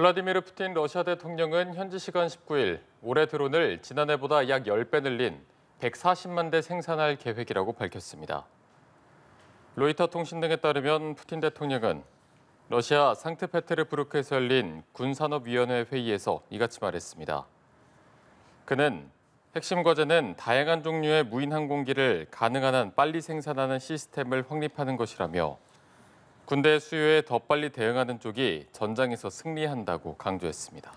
블라디미르 푸틴 러시아 대통령은 현지 시간 19일 올해 드론을 지난해보다 약 10배 늘린 140만 대 생산할 계획이라고 밝혔습니다. 로이터 통신 등에 따르면 푸틴 대통령은 러시아 상트페테르부르크에서 열린 군산업위원회 회의에서 이같이 말했습니다. 그는 핵심 과제는 다양한 종류의 무인 항공기를 가능한 한 빨리 생산하는 시스템을 확립하는 것이라며 군대 수요에 더 빨리 대응하는 쪽이 전장에서 승리한다고 강조했습니다.